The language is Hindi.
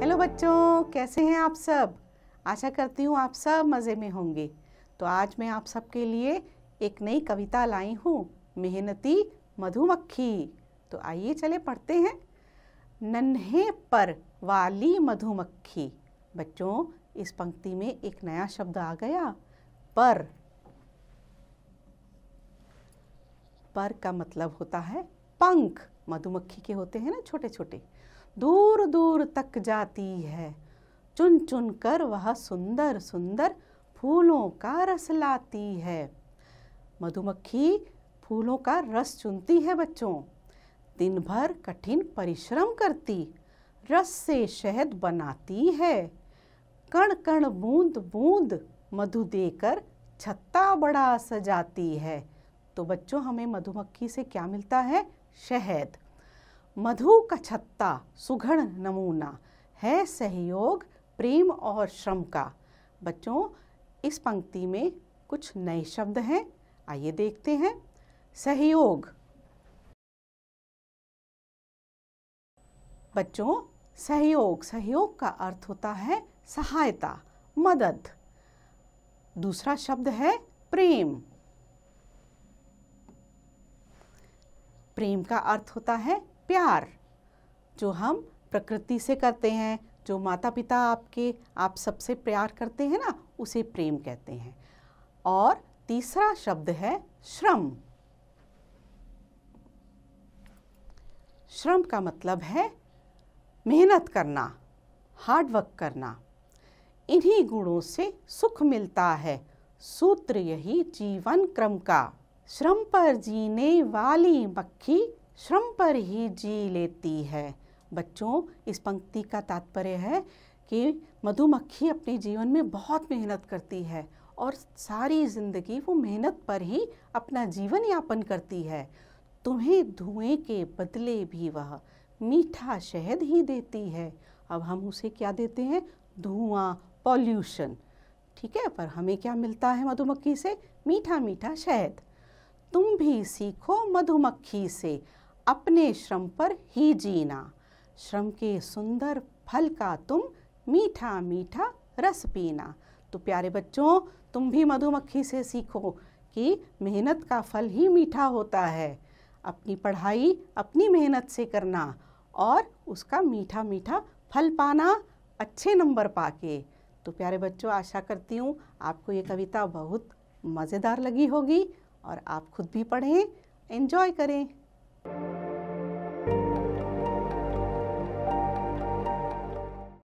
हेलो बच्चों कैसे हैं आप सब आशा करती हूँ आप सब मज़े में होंगे तो आज मैं आप सबके लिए एक नई कविता लाई हूँ मेहनती मधुमक्खी तो आइए चले पढ़ते हैं नन्हे पर वाली मधुमक्खी बच्चों इस पंक्ति में एक नया शब्द आ गया पर पर का मतलब होता है पंख मधुमक्खी के होते हैं ना छोटे छोटे दूर दूर तक जाती है चुन चुन कर वह सुंदर सुंदर फूलों का रस लाती है मधुमक्खी फूलों का रस चुनती है बच्चों दिन भर कठिन परिश्रम करती रस से शहद बनाती है कण कण बूंद बूंद मधु देकर छत्ता बड़ा सजाती है तो बच्चों हमें मधुमक्खी से क्या मिलता है शहद मधु का छत्ता सुघन नमूना है सहयोग प्रेम और श्रम का बच्चों इस पंक्ति में कुछ नए शब्द हैं आइए देखते हैं सहयोग बच्चों सहयोग सहयोग का अर्थ होता है सहायता मदद दूसरा शब्द है प्रेम प्रेम का अर्थ होता है प्यार जो हम प्रकृति से करते हैं जो माता पिता आपके आप सबसे प्यार करते हैं ना उसे प्रेम कहते हैं और तीसरा शब्द है श्रम श्रम का मतलब है मेहनत करना हार्ड वर्क करना इन्हीं गुणों से सुख मिलता है सूत्र यही जीवन क्रम का श्रम पर जीने वाली मक्खी श्रम पर ही जी लेती है बच्चों इस पंक्ति का तात्पर्य है कि मधुमक्खी अपने जीवन में बहुत मेहनत करती है और सारी ज़िंदगी वो मेहनत पर ही अपना जीवन यापन करती है तुम्हें धुएं के बदले भी वह मीठा शहद ही देती है अब हम उसे क्या देते हैं धुआं पॉल्यूशन ठीक है पर हमें क्या मिलता है मधुमक्खी से मीठा मीठा शहद तुम भी सीखो मधुमक्खी से अपने श्रम पर ही जीना श्रम के सुंदर फल का तुम मीठा मीठा रस पीना तो प्यारे बच्चों तुम भी मधुमक्खी से सीखो कि मेहनत का फल ही मीठा होता है अपनी पढ़ाई अपनी मेहनत से करना और उसका मीठा मीठा फल पाना अच्छे नंबर पाके तो प्यारे बच्चों आशा करती हूँ आपको ये कविता बहुत मज़ेदार लगी होगी और आप खुद भी पढ़ें एंजॉय करें